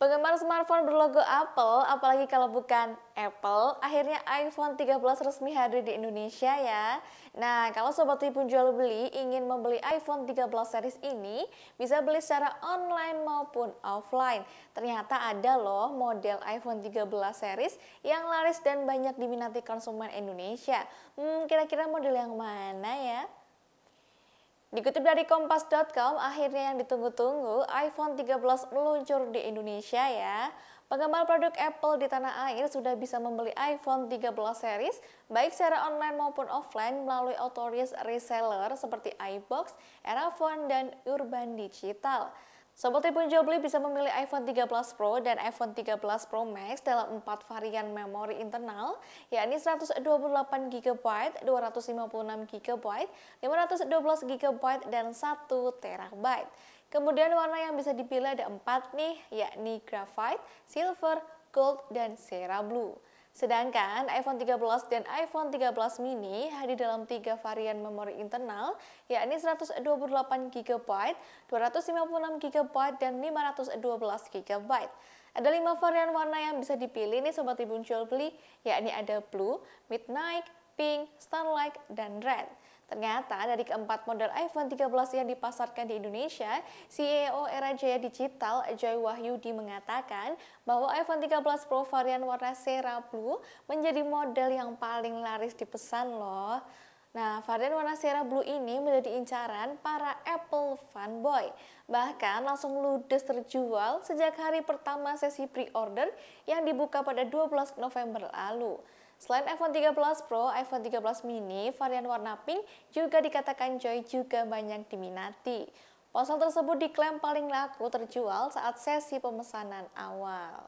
Penggemar smartphone berlogo Apple, apalagi kalau bukan Apple, akhirnya iPhone 13 resmi hadir di Indonesia ya. Nah, kalau sobat tipu jual beli ingin membeli iPhone 13 series ini, bisa beli secara online maupun offline. Ternyata ada loh model iPhone 13 series yang laris dan banyak diminati konsumen Indonesia. Hmm, kira-kira model yang mana ya? Dikutip dari kompas.com, akhirnya yang ditunggu-tunggu iPhone 13 meluncur di Indonesia ya. Penggemar produk Apple di tanah air sudah bisa membeli iPhone 13 series baik secara online maupun offline melalui otoris reseller seperti iBox, Erafone, dan Urban Digital. Sobat Tribun Jobli bisa memilih iPhone 13 Pro dan iPhone 13 Pro Max dalam 4 varian memori internal, yakni 128GB, 256GB, 512GB, dan 1TB. Kemudian warna yang bisa dipilih ada 4 nih, yakni graphite, silver, gold, dan Sierra blue. Sedangkan iPhone 13 dan iPhone 13 mini hadir dalam tiga varian memori internal, yakni 128GB, 256GB, dan 512GB. Ada lima varian warna yang bisa dipilih nih Sobat ibu Jual Beli, yakni ada blue, midnight, pink, starlight, dan red. Ternyata dari keempat model iPhone 13 yang dipasarkan di Indonesia, CEO Era Jaya Digital Joy Wahyudi mengatakan bahwa iPhone 13 Pro varian warna Sera Blue menjadi model yang paling laris dipesan loh. Nah, varian warna Sierra Blue ini menjadi incaran para Apple fanboy. Bahkan langsung ludes terjual sejak hari pertama sesi pre-order yang dibuka pada 12 November lalu. Selain iPhone 13 Pro, iPhone 13 mini varian warna pink juga dikatakan Joy juga banyak diminati. Ponsel tersebut diklaim paling laku terjual saat sesi pemesanan awal.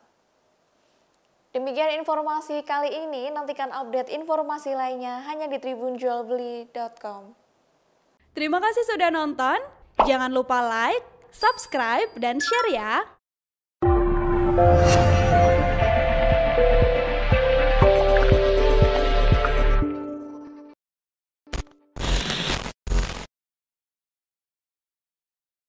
Demikian informasi kali ini, nantikan update informasi lainnya hanya di tribunjualbeli.com. Terima kasih sudah nonton, jangan lupa like, subscribe, dan share ya!